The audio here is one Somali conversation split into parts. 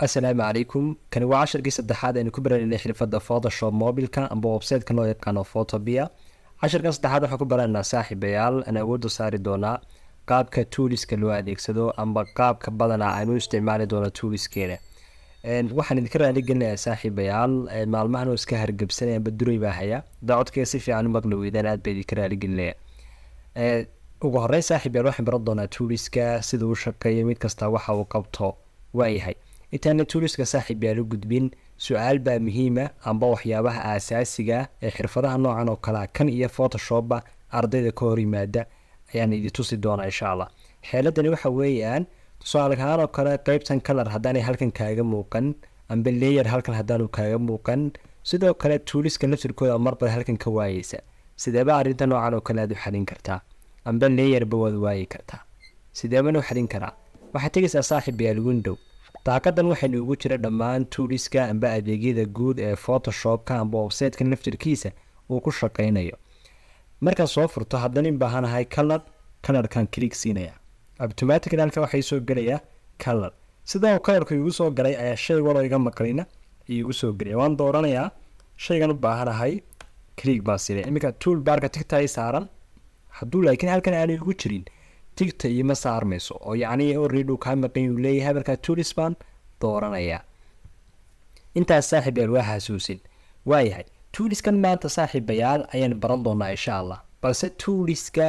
asalaamu calaykum kani waa casharkii saddexaad aynu ku baranaynay xirfadda photoshop mobilka amba website-kan loo yaqaano photobia casharkan saddexaad waxaan ku baranaynaa saaxiibayaal aan awoodda saari doonaa qaabka tuuliska loo adeegsado amba qaabka badanaa aynu isticmaali doono tuuliskeeda waxaan idinka raali gelinayaa saaxiibayaal maalmahan oo iska hargebsanay amba duray baa haya daacodkeeda si fiican u maqli weydaan aad baa idinka raali gelinaya ugu horreyn saaxiibayaal waxaan baran doonaa tuuliska sida uu shaqeeyo mid kasta waxa uu qabto waayahay intaana tuuliska saaxiib yaa gudbin su-aal baa muhiima ah, amba waxyaabaha aasaasiga ah ee xirfadaha noocan oo kalea ah. kan iyo photoshopba ardayda ka hor yimaada ayaan idi tusi doonaa insha allah xeeladani waxa weeyaan tusaale ahaan oo kale qeybtan kalar haddaanay halkan kaaga muuqan amba leyer halkan haddaanu kaaga muuqan sidoo kale tuuliska laftirkooda marba halkan ka waayeysa sideeba arinta noocan oo kale aad u xalin kartaa amba leyerba waad waayi kartaa sideebana u xalin karaa waxaad tegaysaa saaxiib yaa lagu daaqadan waxaa noogu jira dhammaan tuuliska amba adeegyada guud ee photoshopka amba websiteka naftirkiisa uu ku shaqeynayo markaad soo furto haddana in baahanahay color colorkan click siinaya automatically halkan waxaa soo gelaya color sida uu colorku igu soo galay ayaa shay waloo iga maqlina igu soo gelaya waan dooranayaa shaygan u baahanahay click baan siinaya iminka tool barka tigtaay saaran hadduu laakiin halkan aanay igu jirin tigta iima saarmayso oo yacnii orid kaa maqan uu leeyahay habarkaa turis baan dooranayaa intaas saaxiib waa xasuusin waayahay tuuriskan maanta saaxiibayaal ayaan baran doonaa insha allah balse tuuriska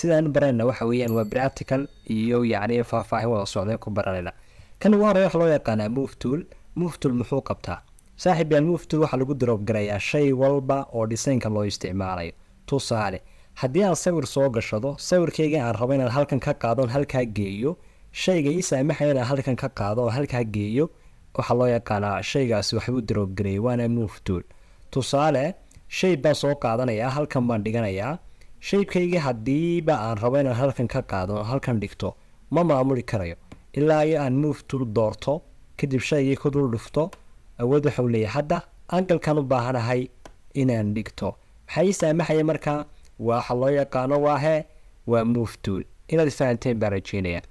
sidaan baranayna waxa weeyaan waa practical iyo yacni faahfaahin wada socdeen ku baranayna kan ugu horey waxa loo yaqaanaa muftul muftul muxuu qabtaa saaxiibayaal muftul waxaa lagu darobgarayaa shay walba oo dhisaynka loo isticmaalayo tusaale haddii aad sawir soo gashado sawirkaygii aan rabo inaad halkan ka qaado halkaa geeyo shayga ii saamaxaya inaan halkan ka qaado oo halkaa geeyo waxaa loo yaqaanaa shaygaasi waxbuu daroogareeyay waana move tusaale shayb baan soo qaadanayaa halkan baan dhiganayaa shaybkayga haddiiba aan rabo inaan halkan ka qaado halkan dhigto ma maamuli karayo ilaa iyo aan move doorto kadib shaygii ku dul dhufto awood waxau leeyahay hadda angalkan u baahanahay inaan dhigto maxaa ii markaa waxa loo yaqaano waahe waa movetool inaad ifahanteen baan rajeynaya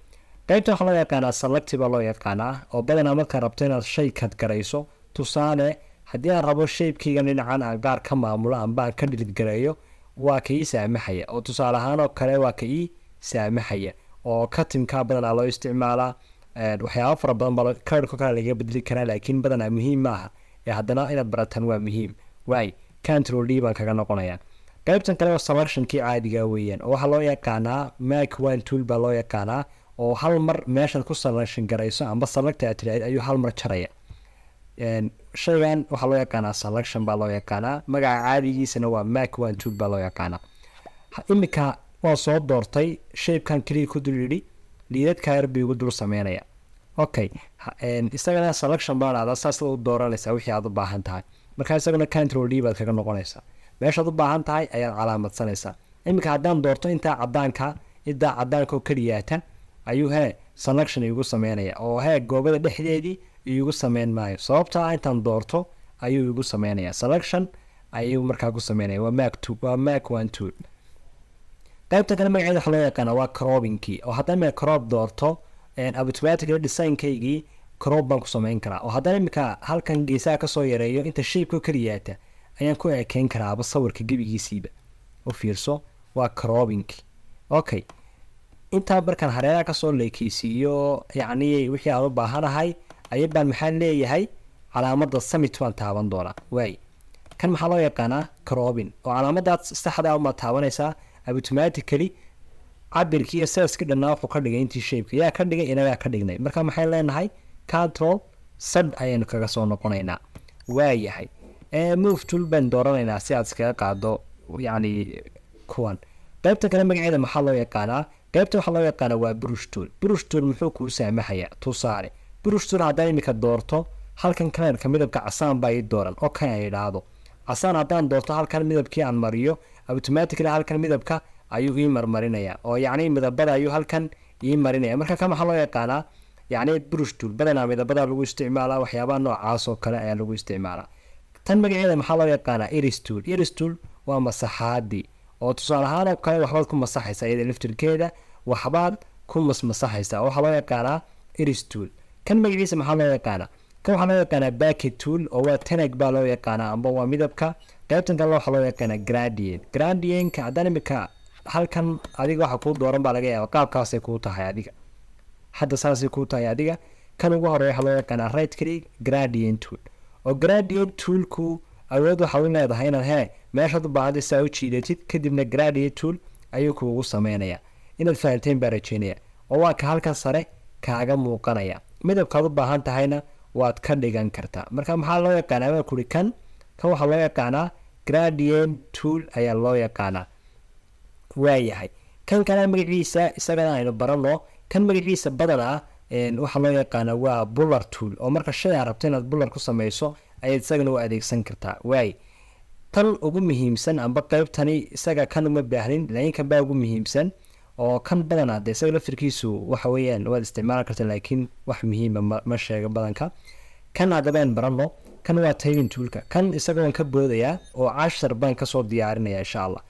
qaybta waxaa loo yaqaanaa salacti baa loo yaqaanaa oo badanaa markaad rabto inaad shay kadgarayso tusaale haddii aan rabo shaybkayga dhinacan aan gaar ka maamulo ambaan ka dhilidgareeyo waa ka ii saamaxaya oo tusaale ahaan oo kale waa ka ii saamaxaya oo katimkaa badanaa loo isticmaalaa waxyaaba fara badan baa karko kale laga bedeli karaa laakiin badanaa muhiim maaha ee haddana inaad barataan waa muhiim waay control baan kaga noqonayaa qaybtan kale samarshankii caadiga weeyaan oo waxaa loo yaqaanaa mak wile tool baa loo yaqaanaa oo hal mar meeshaad ku samarshan garayso amba salagta aad tiraahid ayuu hal mar jaraya shaygan waxaa loo yaqaanaa selection baa loo yaqaanaa magaca caadigiisana waa mak tool baa loo yaqaanaa iminka waa soo doortay shaypkan keliya ku dul yidhi liidadka yar bay ugu dul sameynaya okay isagana selection baan aada saas u dooranaysaa wixii aad u baahan tahay marka isagana control d baad kaga noqonaysaa meeshaad u baahan tahay ayaad calaamadsanaysaa iminka haddaan doorto intaa cadaanka idaa cadaankaoo keliyaata ayuu hee selection igu sameynaya oo hee goobada dhexdeedii iigu sameyn maayo sababtaa ah intaan doorto ayuu igu sameynaya selection ayuu markaa ku sameynaya waa mak waa mak one two qaybta kale magaceeda waxa loo yaqaana waa crobinki oo haddaan imika crop doorto automatically designkaygii crob baan ku sameyn karaa oo haddaan iminka halkan geesaha kasoo yareeyo inta shiibka keliyaata ayaan ku ekeyn karaaba sawirka gebigiisiiba u fiirso waa crobing okay intaa markaan hareeraha kasoo leekeysiiyo yacni wixii aan u baahanahay aya baan maxaan leeyahay calaamada samit baan taaban doonaa waay kan maxaa loo yaqaanaa crobin oo calaamadaad saxda ah umaa taabanaysaa automatically cabirkii iyo seeski dhannaa wuxuu ka dhigay intii shapeka yaa ka dhigay inagaa ka dhignay marka maxay leenahay control sad ayaynu kaga soo noqonaynaa waayahay move tool baan dooranaynaa si aad iskaga qaado yani kuwan qeybta kale magaceeda maxaa loo yaqaanaa qeybta waxaa loo yaqaanaa waa brush tool brush tool muxuu kuu saamahayaa tusaale brush tool haddaan iminka doorto halkan kalerka midabka casaan baa ii dooran oo kan ay idhaahdo casaan haddaan doorto halkan midabkii aan mariyo automatically halkan midabka ayuu ii marmarinayaa oo yacni midabada ayuu halkan ii marinaya marka ka maxaa loo yaqaanaa yacni brush tool badanaa midabada lagu isticmaalaa waxyaabaha noocaas oo kale ayaa lagu isticmaalaa tan magaceeda maxaa loo yaqaanaa eristool eristool waa masaxaadii oo tusaale ahaan oo kale waxbaad ku masaxaysa iyada laftirkeeda waxbaad ku masmasaxaysaa waxaa loo yaqaanaa eristool kan magaciisa maxaa loo yaqaanaa kan waxaa loo yaqaanaa backet oo waa tanag baa loo yaqaanaa amba waa midabka qaybtan kale waxaa loo yaqaanaa gradien gradienka haddaan imika halkan adiga waxa kuu dooran baa laga yaaba qaabkaasay kuu tahay adiga hadda saasay kuu tahay adiga kan ugu hore waxaa loo yaqaanaa right creek gradien tool oo gradient toolku awood waxa u leedahay inaad hee meeshaad u baahda saa u jiidatid kadibna gradiate tool ayuu kuugu sameynayaa inaad fahamteen baa rajeynaya oo waa ka halka sare kaaga muuqanaya midabkaad u baahan tahayna waad ka dhigan kartaa marka maxaa loo yaqaanaa waa kuri kan kan waxaa loo yaqaanaa gradient tool ayaa loo yaqaanaa waayahay kan kana magaciisa isagana aynu barano kan magaciisa badan ah waxaa loo yaqaana waa bular tool oo marka shay aa rabto inaad bular ku samayso ayaad isagana u adeegsan kartaa waay tal ugu muhiimsan amba qeybtani isaga kan uma baahnin laakiin kan baa ugu muhiimsan oo kan badana de isaga laftirkiisu waxa weyaan waad isticmaali karta laakiin wax muhiima ah ma sheega badanka kan haddabaan barano kan waa tayrin tuulka kan isagoon ka boodayaa oo cashar baan kasoo diyaarinaya insha allah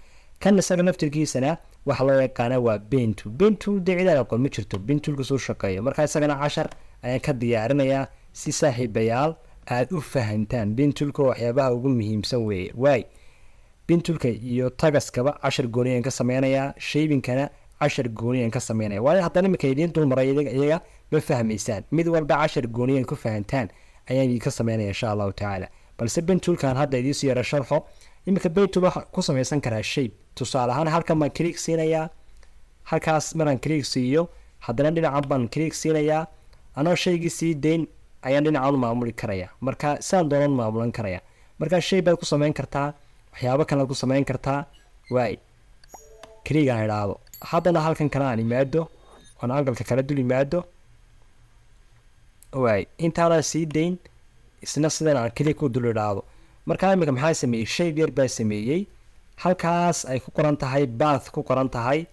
kan isaga laftirkiisana waxa loo yaqaana waa bentu bentul dee cidaal aqoon ma jirto bentul kasoo shaqeeya markaa isagana cashar ayaan ka diyaarinayaa si saaxiibayaal aada u fahantaan bentulka waxyaabaha ugu muhiimsan weeye waay bentulka iyo tagaskaba cashar gooniyan ka sameynayaa shaybinkana cashar gooniyan ka sameynaya waayo haddana imika idiin dulmaray iyaga ma fahmaysaan mid walba cashar gooniyan ku fahantaan ayaan idinka sameynaya insha allahu tacaala balse bentulkan hadda idiinsu yara sharxo iminka baytu baa ku sameysan karaa shape tusaale ahaan halkan baan krieg siinayaa halkaas maraan krieg siiyo haddana dhinacan baan krieg siinayaa anoo shaygii sii deyn ayaan dhinacan maamuli karaya marka saan doonan maamulan karaya markaa shay baad ku sameyn kartaa waxyaabo kalead ku sameyn kartaa waay kriigaan idhaahdo haddana halkan kale aan imaado oan angalka kala dul imaado waay intaanaan sii deyn isna sidan aan kriig ku dul idhaahdo markaa iminka maxaa sameeyey shayb yar baa sameeyey halkaas ay ku qoran tahay bath ku qoran tahay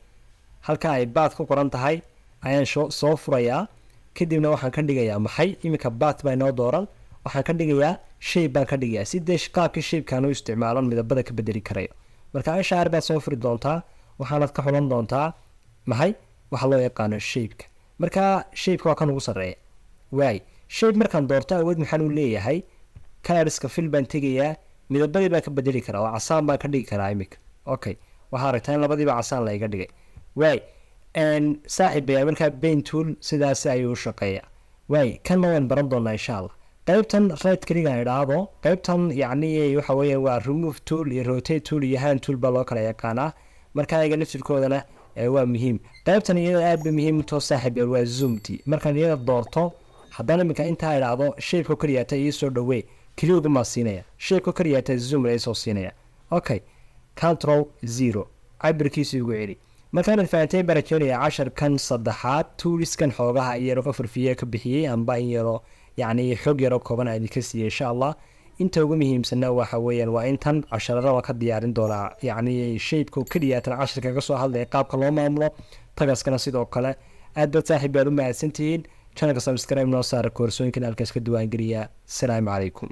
halkaa ay baath ku qoran tahay ayaan soo furayaa kadibna waxaan ka dhigayaa maxay iminka bath baa inoo dooran waxaan ka dhigayaa shayb baan ka dhigayaa si dee qaabkii shaybkaan u isticmaalon midabada ka bedeli karayo marka ashaar baad soo furi doontaa waxaanaad ka xulan doontaa maxay waxa loo yaqaano shaybka markaa shaybka waa kan ugu sarreeya waay shayb markaan doorto awood maxaan u leeyahay kalarska fil baan tegayaa midabadii baan ka bedeli karaa oo casaan baan ka dhigi karaa imika okay waxaa aragtaa in labadiiba casaan la dhigay waay saaxib ayaa markaa baintool sidaas ayuu u shaqeeya waay kanna waan baran doonaa insha allah qaybtan red keligaan idhaahdo qaybtan yacni waxa waa remove tool iyo rotate tool iyo hand tool baa loo kala yaqaanaa markaa ayaga laftirkoodana waa muhiim qaybtan iyada aad ba muhiim utoo saaxib waa zoomti markaan iyada doorto haddana iminka intaa idhaahdo shaybka keliyaata ii soo dhawee kliyodunbaa siinaya sheeko karyata zumr ee soo siinaya okay control zero cabirkiisu igu celi markaanad fahanteen baan casharkan saddexaad tuuriskan xoogaha iyaroo ka furfiye ka bixiyey amba in yaroo yacni xog yaroo kooban aan idinka siiyey insha allah inta ugu muhiimsanna waxa weeyaan waa intan cashararaba ka diyaarin doonaa yacni shaybka keliyaatan casharka ka soo hadlaya qaabka loo maamulo tagaskana sidoo kale aad baad saaxiib baad u mahadsantihiin janalka subscribe noo saara koorsooyinkan halkaas ka duwaangeliya asalaamu calaykum